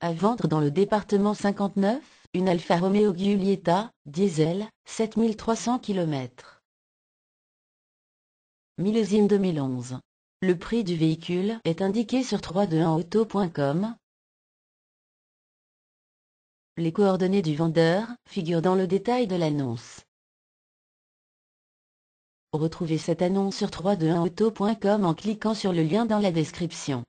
À vendre dans le département 59, une Alfa Romeo Giulietta, diesel, 7300 km. Millésime 2011. Le prix du véhicule est indiqué sur 321auto.com. Les coordonnées du vendeur figurent dans le détail de l'annonce. Retrouvez cette annonce sur 321auto.com en cliquant sur le lien dans la description.